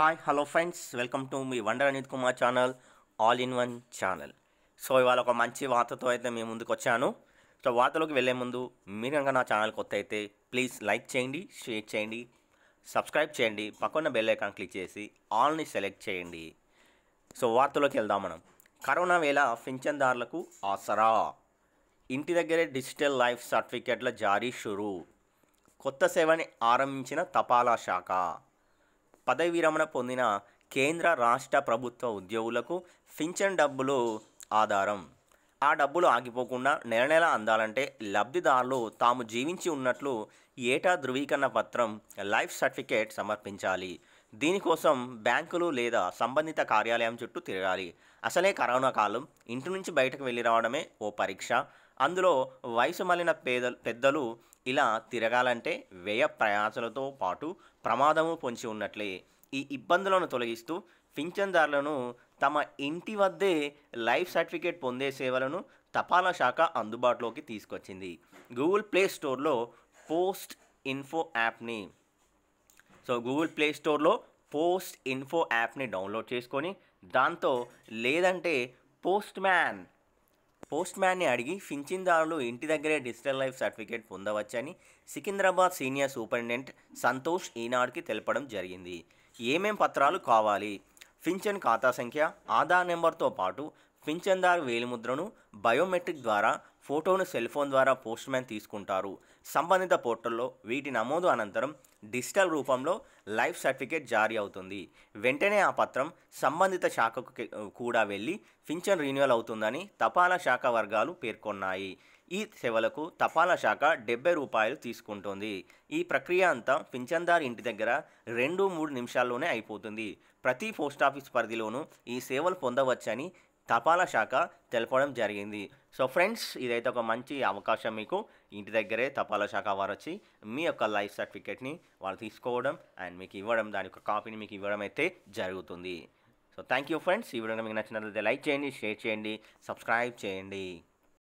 hi hello friends welcome to మీ wonder Anith Kumar channel all in one channel so ఇవాళ ఒక మంచి వార్తతో అయితే మేము ముందుకు వచ్చాను సో వార్తలోకి వెళ్ళే ముందు మీరు కనుక నా ఛానల్ కొత్త అయితే ప్లీజ్ లైక్ చేయండి షేర్ చేయండి సబ్స్క్రైబ్ చేయండి పక్కన బెల్ ఐకాన్ క్లిక్ చేసి ఆల్ని సెలెక్ట్ చేయండి సో వార్తలోకి వెళ్దాం మనం కరోనా వేళ పింఛన్దారులకు ఆసరా ఇంటి దగ్గరే డిజిటల్ లైఫ్ సర్టిఫికేట్ల జారీ షురు కొత్త సేవని ఆరంభించిన తపాలా శాఖ పదవి విరమణ పొందిన కేంద్ర రాష్ట్ర ప్రభుత్వ ఉద్యోగులకు పింఛన్ డబ్బులు ఆధారం ఆ డబ్బులు ఆగిపోకుండా నెల నెల అందాలంటే లబ్ధిదారులు తాము జీవించి ఉన్నట్లు ఏటా ధృవీకరణ పత్రం లైఫ్ సర్టిఫికేట్ సమర్పించాలి దీనికోసం బ్యాంకులు లేదా సంబంధిత కార్యాలయం చుట్టూ తిరగాలి అసలే కరోనా కాలం ఇంటి నుంచి బయటకు వెళ్ళి రావడమే ఓ పరీక్ష అందులో వయసు మళ్ళిన పేద పెద్దలు ఇలా తిరగాలంటే వ్యయ ప్రయాసలతో పాటు ప్రమాదము పొంచి ఉన్నట్లే ఈ ఇబ్బందులను తొలగిస్తూ పింఛన్దారులను తమ ఇంటి వద్దే లైఫ్ సర్టిఫికేట్ పొందే సేవలను తపాలా శాఖ అందుబాటులోకి తీసుకొచ్చింది గూగుల్ ప్లే స్టోర్లో పోస్ట్ ఇన్ఫో యాప్ని సో గూగుల్ ప్లే స్టోర్లో పోస్ట్ ఇన్ఫో యాప్ని డౌన్లోడ్ చేసుకొని దాంతో లేదంటే పోస్ట్ మ్యాన్ పోస్ట్ మ్యాన్ని అడిగి ఫించిందారులు ఇంటి దగ్గరే డిజిటల్ లైఫ్ సర్టిఫికేట్ పొందవచ్చని సికింద్రాబాద్ సీనియర్ సూపరింటెండెంట్ సంతోష్ ఈనాడుకి తెలపడం జరిగింది ఏమేం పత్రాలు కావాలి ఫించన్ ఖాతా సంఖ్య ఆధార్ నెంబర్తో పాటు పింఛన్దారు వేలిముద్రను బయోమెట్రిక్ ద్వారా ఫోటోను సెల్ఫోన్ ద్వారా మ్యాన్ తీసుకుంటారు సంబంధిత పోర్టల్లో వీటి నమోదు అనంతరం డిజిటల్ రూపంలో లైఫ్ సర్టిఫికేట్ జారీ అవుతుంది వెంటనే ఆ పత్రం సంబంధిత శాఖకు కూడా వెళ్ళి పింఛన్ రిన్యూవల్ అవుతుందని తపాలా శాఖ వర్గాలు పేర్కొన్నాయి ఈ సేవలకు తపాలా శాఖ డెబ్బై రూపాయలు తీసుకుంటుంది ఈ ప్రక్రియ అంతా పింఛన్దారు ఇంటి దగ్గర రెండు మూడు నిమిషాల్లోనే అయిపోతుంది ప్రతి పోస్టాఫీస్ పరిధిలోనూ ఈ సేవలు పొందవచ్చని తపాలా శాఖ తెలపడం జరిగింది సో ఫ్రెండ్స్ ఇదైతే ఒక మంచి అవకాశం మీకు ఇంటి దగ్గరే తపాలా శాఖ వారు వచ్చి మీ యొక్క లైఫ్ సర్టిఫికేట్ని వాళ్ళు తీసుకోవడం అండ్ మీకు ఇవ్వడం దాని యొక్క కాపీని మీకు ఇవ్వడం అయితే జరుగుతుంది సో థ్యాంక్ యూ ఫ్రెండ్స్ ఈ వీడియో మీకు నచ్చినట్లయితే లైక్ చేయండి షేర్ చేయండి సబ్స్క్రైబ్ చేయండి